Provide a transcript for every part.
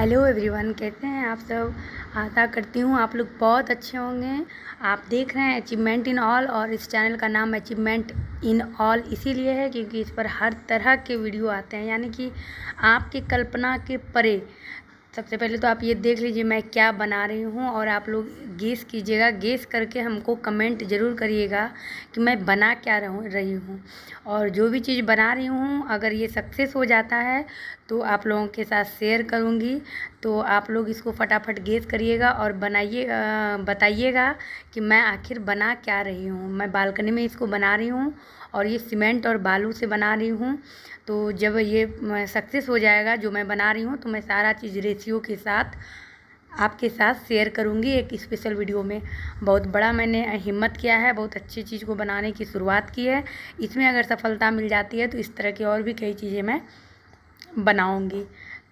Hello everyone कहते हैं आप सब आशा करती हूँ आप लोग बहुत अच्छे होंगे आप देख रहे हैं अचीवमेंट इन ऑल और इस चैनल का नाम अचीवमेंट इन ऑल इसीलिए है क्योंकि इस पर हर तरह के वीडियो आते हैं यानी कि आपके कल्पना के परे सबसे पहले तो आप ये देख लीजिए मैं क्या बना रही हूँ और आप लोग गेस कीजिएगा गेस करके हमको कमेंट ज़रूर करिएगा कि मैं बना क्या रही हूँ और जो भी चीज़ बना रही हूँ अगर ये सक्सेस हो जाता है तो आप लोगों के साथ शेयर करूँगी तो आप लोग इसको फटाफट गेस करिएगा और बनाइए बताइएगा कि मैं आखिर बना क्या रही हूँ मैं बालकनी में इसको बना रही हूँ और ये सीमेंट और बालू से बना रही हूँ तो जब ये सक्सेस हो जाएगा जो मैं बना रही हूँ तो मैं सारा चीज़ रेशियो के साथ आपके साथ शेयर करूँगी एक स्पेशल वीडियो में बहुत बड़ा मैंने हिम्मत किया है बहुत अच्छी चीज़ को बनाने की शुरुआत की है इसमें अगर सफलता मिल जाती है तो इस तरह की और भी कई चीज़ें मैं बनाऊँगी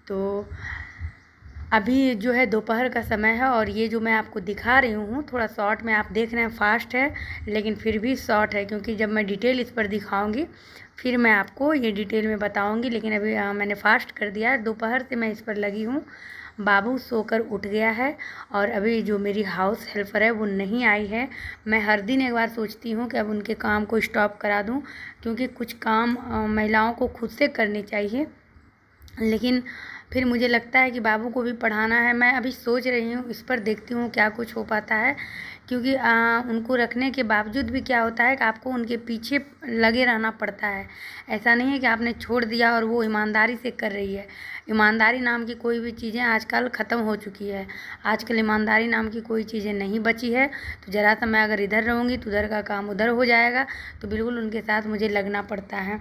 तो अभी जो है दोपहर का समय है और ये जो मैं आपको दिखा रही हूँ थोड़ा शॉर्ट में आप देख रहे हैं फास्ट है लेकिन फिर भी शॉर्ट है क्योंकि जब मैं डिटेल इस पर दिखाऊंगी फिर मैं आपको ये डिटेल में बताऊंगी लेकिन अभी आ, मैंने फास्ट कर दिया है दोपहर से मैं इस पर लगी हूँ बाबू सोकर उठ गया है और अभी जो मेरी हाउस हेल्पर है वो नहीं आई है मैं हर दिन एक बार सोचती हूँ कि अब उनके काम को स्टॉप करा दूँ क्योंकि कुछ काम महिलाओं को खुद से करने चाहिए लेकिन फिर मुझे लगता है कि बाबू को भी पढ़ाना है मैं अभी सोच रही हूँ इस पर देखती हूँ क्या कुछ हो पाता है क्योंकि आ, उनको रखने के बावजूद भी क्या होता है कि आपको उनके पीछे लगे रहना पड़ता है ऐसा नहीं है कि आपने छोड़ दिया और वो ईमानदारी से कर रही है ईमानदारी नाम की कोई भी चीज़ें आजकल ख़त्म हो चुकी है आजकल ईमानदारी नाम की कोई चीज़ें नहीं बची है तो ज़रा सा मैं अगर इधर रहूँगी तो उधर का काम उधर हो जाएगा तो बिल्कुल उनके साथ मुझे लगना पड़ता है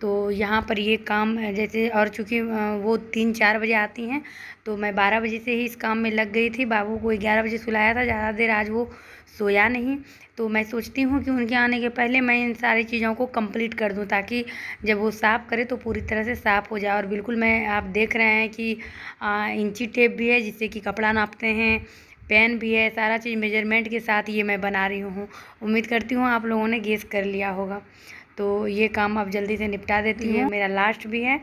तो यहाँ पर ये काम जैसे और चूँकि वो तीन चार बजे आती हैं तो मैं बारह बजे से ही इस काम में लग गई थी बाबू को ग्यारह बजे सुलाया था ज़्यादा देर आज वो सोया नहीं तो मैं सोचती हूँ कि उनके आने के पहले मैं इन सारी चीज़ों को कंप्लीट कर दूँ ताकि जब वो साफ़ करे तो पूरी तरह से साफ़ हो जाए और बिल्कुल मैं आप देख रहे हैं कि इंची टेप भी है जिससे कि कपड़ा नापते हैं पेन भी है सारा चीज़ मेजरमेंट के साथ ये मैं बना रही हूँ उम्मीद करती हूँ आप लोगों ने गेस कर लिया होगा तो ये काम अब जल्दी से निपटा देती हैं हम्म। मेरा लास्ट भी है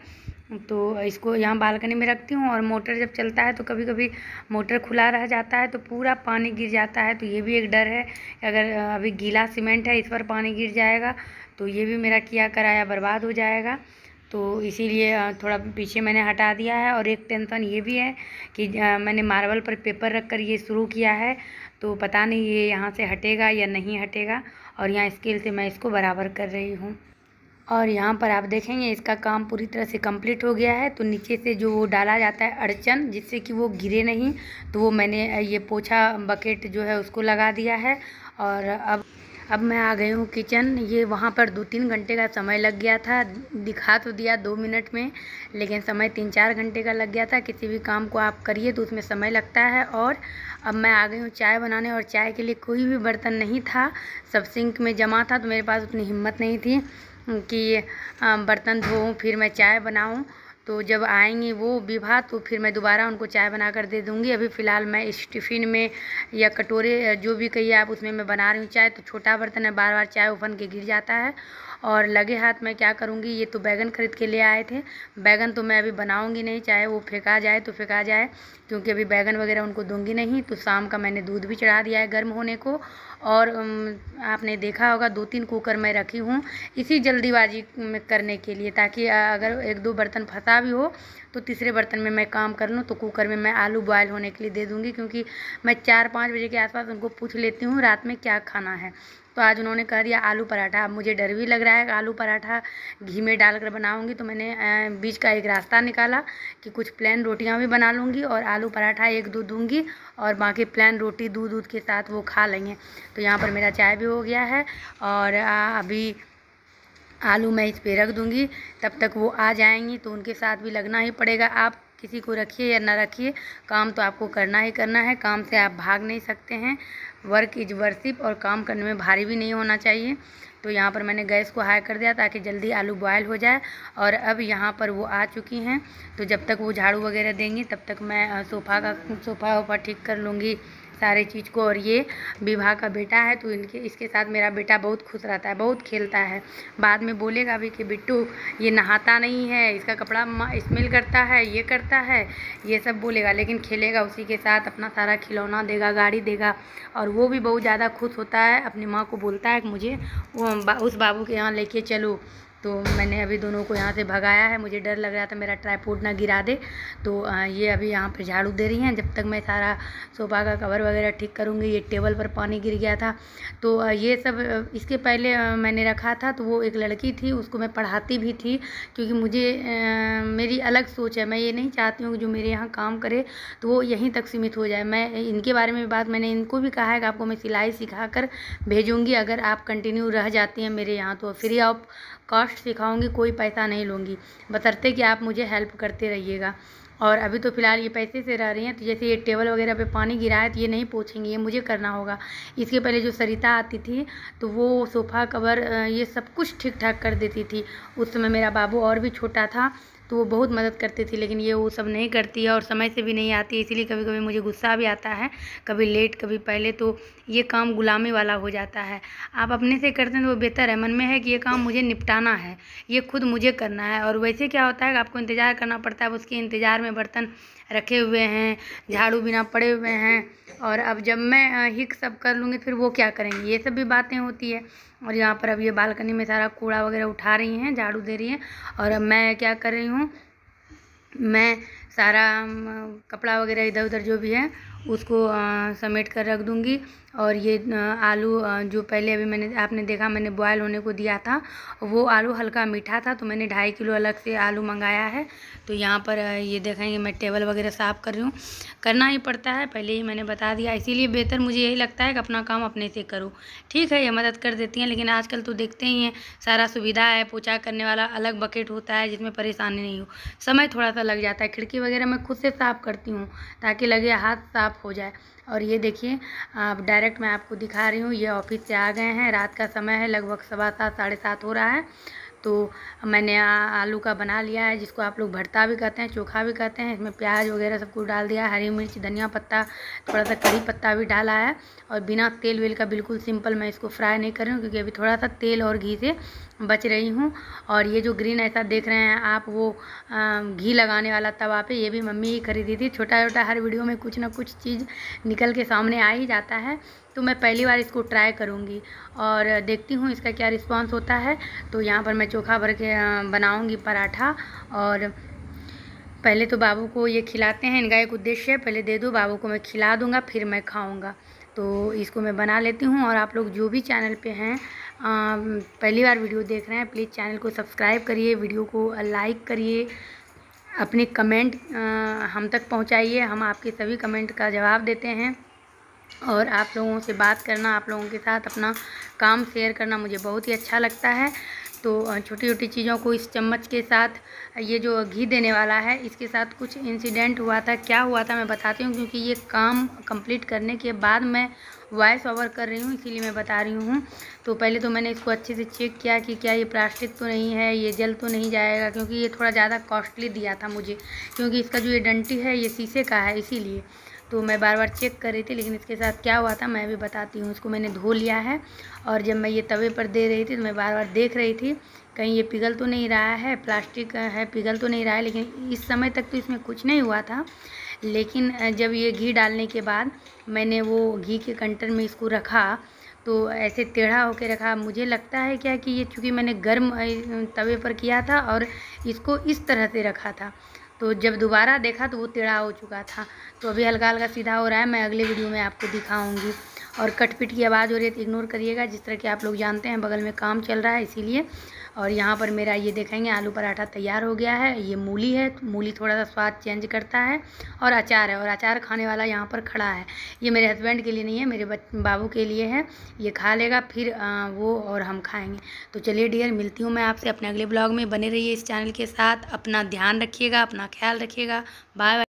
तो इसको यहाँ बालकनी में रखती हूँ और मोटर जब चलता है तो कभी कभी मोटर खुला रह जाता है तो पूरा पानी गिर जाता है तो ये भी एक डर है अगर अभी गीला सीमेंट है इस पर पानी गिर जाएगा तो ये भी मेरा किया कराया बर्बाद हो जाएगा तो इसीलिए थोड़ा पीछे मैंने हटा दिया है और एक टेंशन ये भी है कि मैंने मार्बल पर पेपर रख कर ये शुरू किया है तो पता नहीं ये यहाँ से हटेगा या नहीं हटेगा और यहाँ स्केल से मैं इसको बराबर कर रही हूँ और यहाँ पर आप देखेंगे इसका काम पूरी तरह से कंप्लीट हो गया है तो नीचे से जो वो डाला जाता है अड़चन जिससे कि वो गिरे नहीं तो वो मैंने ये पोछा बकेट जो है उसको लगा दिया है और अब अब मैं आ गई हूँ किचन ये वहाँ पर दो तीन घंटे का समय लग गया था दिखा तो दिया दो मिनट में लेकिन समय तीन चार घंटे का लग गया था किसी भी काम को आप करिए तो उसमें समय लगता है और अब मैं आ गई हूँ चाय बनाने और चाय के लिए कोई भी बर्तन नहीं था सब सिंक में जमा था तो मेरे पास उतनी हिम्मत नहीं थी कि बर्तन धोऊँ फिर मैं चाय बनाऊँ तो जब आएंगी वो विवाह तो फिर मैं दोबारा उनको चाय बना कर दे दूँगी अभी फ़िलहाल मैं इस टिफ़िन में या कटोरे जो भी कहिए आप उसमें मैं बना रही हूँ चाय तो छोटा बर्तन है बार बार चाय उफन के गिर जाता है और लगे हाथ मैं क्या करूँगी ये तो बैगन खरीद के ले आए थे बैगन तो मैं अभी बनाऊँगी नहीं चाहे वो फेंका जाए तो फेंका जाए क्योंकि अभी बैगन वगैरह उनको दूंगी नहीं तो शाम का मैंने दूध भी चढ़ा दिया है गर्म होने को और आपने देखा होगा दो तीन कुकर मैं रखी हूँ इसी जल्दीबाजी में करने के लिए ताकि अगर एक दो बर्तन फंसा भी हो तो तीसरे बर्तन में मैं काम कर लूँ तो कुकर में मैं आलू बॉयल होने के लिए दे दूँगी क्योंकि मैं चार पाँच बजे के आसपास उनको पूछ लेती हूँ रात में क्या खाना है तो आज उन्होंने कह दिया आलू पराठा अब मुझे डर भी लग रहा है आलू पराठा घी में डालकर बनाऊँगी तो मैंने बीच का एक रास्ता निकाला कि कुछ प्लेन रोटियाँ भी बना लूँगी और आलू पराठा एक दो दूँगी और बाकी प्लेन रोटी दूध दूध के साथ वो खा लेंगे तो यहाँ पर मेरा चाय भी हो गया है और अभी आलू मैं इस पर रख दूँगी तब तक वो आ जाएंगी तो उनके साथ भी लगना ही पड़ेगा आप किसी को रखिए या ना रखिए काम तो आपको करना ही करना है काम से आप भाग नहीं सकते हैं वर्क इज वर्सिप और काम करने में भारी भी नहीं होना चाहिए तो यहाँ पर मैंने गैस को हाई कर दिया ताकि जल्दी आलू बॉयल हो जाए और अब यहाँ पर वो आ चुकी हैं तो जब तक वो झाड़ू वगैरह देंगी तब तक मैं सोफ़ा का सोफ़ा वोफा ठीक कर लूँगी सारे चीज़ को और ये विवाह का बेटा है तो इनके इसके साथ मेरा बेटा बहुत खुश रहता है बहुत खेलता है बाद में बोलेगा भी कि बिट्टू ये नहाता नहीं है इसका कपड़ा स्मेल करता है ये करता है ये सब बोलेगा लेकिन खेलेगा उसी के साथ अपना सारा खिलौना देगा गाड़ी देगा और वो भी बहुत ज़्यादा खुश होता है अपनी माँ को बोलता है कि मुझे उस बाबू के यहाँ लेके चलो तो मैंने अभी दोनों को यहाँ से भगाया है मुझे डर लग रहा था मेरा ट्राईपोर्ट ना गिरा दे तो ये अभी यहाँ पर झाड़ू दे रही हैं जब तक मैं सारा सोफा का कवर वगैरह ठीक करूँगी ये टेबल पर पानी गिर गया था तो ये सब इसके पहले मैंने रखा था तो वो एक लड़की थी उसको मैं पढ़ाती भी थी क्योंकि मुझे मेरी अलग सोच है मैं ये नहीं चाहती हूँ कि जो मेरे यहाँ काम करे तो वो यहीं तक सीमित हो जाए मैं इनके बारे में बात मैंने इनको भी कहा है कि आपको मैं सिलाई सिखा कर भेजूँगी अगर आप कंटिन्यू रह जाती हैं मेरे यहाँ तो फ्री ऑफ कॉस्ट सिखाऊंगी कोई पैसा नहीं लूँगी बतरते कि आप मुझे हेल्प करते रहिएगा और अभी तो फ़िलहाल ये पैसे से रह रही हैं तो जैसे ये टेबल वगैरह पे पानी गिरा है तो ये नहीं पूछेंगे ये मुझे करना होगा इसके पहले जो सरिता आती थी तो वो सोफ़ा कवर ये सब कुछ ठीक ठाक कर देती थी उस समय मेरा बाबू और भी छोटा था तो वो बहुत मदद करती थी लेकिन ये वो सब नहीं करती है और समय से भी नहीं आती इसीलिए कभी कभी मुझे गुस्सा भी आता है कभी लेट कभी पहले तो ये काम गुलामी वाला हो जाता है आप अपने से करते हैं तो वो बेहतर है मन में है कि ये काम मुझे निपटाना है ये खुद मुझे करना है और वैसे क्या होता है आपको इंतज़ार करना पड़ता है उसके इंतज़ार में बर्तन रखे हुए हैं झाड़ू बिना पड़े हुए हैं और अब जब मैं ही सब कर लूँगी फिर वो क्या करेंगे ये सब भी बातें होती है और यहाँ पर अब ये बालकनी में सारा कूड़ा वगैरह उठा रही हैं झाड़ू दे रही हैं और अब मैं क्या कर रही हूँ मैं सारा कपड़ा वगैरह इधर उधर जो भी है उसको समेट कर रख दूँगी और ये आलू जो पहले अभी मैंने आपने देखा मैंने बॉयल होने को दिया था वो आलू हल्का मीठा था तो मैंने ढाई किलो अलग से आलू मंगाया है तो यहाँ पर ये देखेंगे मैं टेबल वगैरह साफ़ कर रही हूँ करना ही पड़ता है पहले ही मैंने बता दिया इसीलिए बेहतर मुझे यही लगता है कि अपना काम अपने से करूँ ठीक है ये मदद कर देती हैं लेकिन आजकल तो देखते ही हैं सारा सुविधा है पोछा करने वाला अलग बकेट होता है जिसमें परेशानी नहीं हो समय थोड़ा सा लग जाता है खिड़की वगैरह मैं खुद से साफ़ करती हूँ ताकि लगे हाथ साफ़ साफ़ हो जाए और ये देखिए आप डायरेक्ट मैं आपको दिखा रही हूँ ये ऑफिस से आ गए हैं रात का समय है लगभग सवा सात साढ़े सात हो रहा है तो मैंने आलू का बना लिया है जिसको आप लोग भरता भी कहते हैं चोखा भी कहते हैं इसमें प्याज वगैरह सब कुछ डाल दिया हरी मिर्च धनिया पत्ता थोड़ा सा करी पत्ता भी डाला है और बिना तेल वेल का बिल्कुल सिंपल मैं इसको फ्राई नहीं कर रही हूँ क्योंकि अभी थोड़ा सा तेल और घी से बच रही हूँ और ये जो ग्रीन ऐसा देख रहे हैं आप वो घी लगाने वाला तवा पे ये भी मम्मी ही खरीदी थी छोटा छोटा हर वीडियो में कुछ ना कुछ चीज़ निकल के सामने आ ही जाता है तो मैं पहली बार इसको ट्राई करूँगी और देखती हूँ इसका क्या रिस्पांस होता है तो यहाँ पर मैं चोखा भर के बनाऊँगी पराठा और पहले तो बाबू को ये खिलाते हैं इनका एक उद्देश्य है पहले दे दो बाबू को मैं खिला दूँगा फिर मैं खाऊँगा तो इसको मैं बना लेती हूँ और आप लोग जो भी चैनल पर हैं पहली बार वीडियो देख रहे हैं प्लीज़ चैनल को सब्सक्राइब करिए वीडियो को लाइक करिए अपने कमेंट हम तक पहुंचाइए हम आपके सभी कमेंट का जवाब देते हैं और आप लोगों से बात करना आप लोगों के साथ अपना काम शेयर करना मुझे बहुत ही अच्छा लगता है तो छोटी छोटी चीज़ों को इस चम्मच के साथ ये जो घी देने वाला है इसके साथ कुछ इंसिडेंट हुआ था क्या हुआ था मैं बताती हूँ क्योंकि ये काम कंप्लीट करने के बाद मैं वॉइस ओवर कर रही हूँ इसीलिए मैं बता रही हूँ तो पहले तो मैंने इसको अच्छे से चेक किया कि क्या ये प्लास्टिक तो नहीं है ये जल तो नहीं जाएगा क्योंकि ये थोड़ा ज़्यादा कॉस्टली दिया था मुझे क्योंकि इसका जो ये डंटी है ये शीशे का है इसीलिए तो मैं बार बार चेक कर रही थी लेकिन इसके साथ क्या हुआ था मैं भी बताती हूँ इसको मैंने धो लिया है और जब मैं ये तवे पर दे रही थी तो मैं बार बार देख रही थी कहीं ये पिघल तो नहीं रहा है प्लास्टिक है पिघल तो नहीं रहा है लेकिन इस समय तक तो इसमें कुछ नहीं हुआ था लेकिन जब ये घी डालने के बाद मैंने वो घी के कंटर में इसको रखा तो ऐसे टेढ़ा होके रखा मुझे लगता है क्या कि ये चूँकि मैंने गर्म तवे पर किया था और इसको इस तरह से रखा था तो जब दोबारा देखा तो वो टेढ़ा हो चुका था तो अभी हल्का हल्का सीधा हो रहा है मैं अगले वीडियो में आपको दिखाऊंगी और कटपिट की आवाज़ हो रही है तो इग्नोर करिएगा जिस तरह कि आप लोग जानते हैं बगल में काम चल रहा है इसीलिए और यहाँ पर मेरा ये देखेंगे आलू पराठा तैयार हो गया है ये मूली है मूली थोड़ा सा स्वाद चेंज करता है और अचार है और अचार खाने वाला यहाँ पर खड़ा है ये मेरे हस्बैंड के लिए नहीं है मेरे बाबू के लिए है ये खा लेगा फिर वो और हम खाएंगे तो चलिए डियर मिलती हूँ मैं आपसे अपने अगले ब्लॉग में बने रहिए इस चैनल के साथ अपना ध्यान रखिएगा अपना ख्याल रखिएगा बाय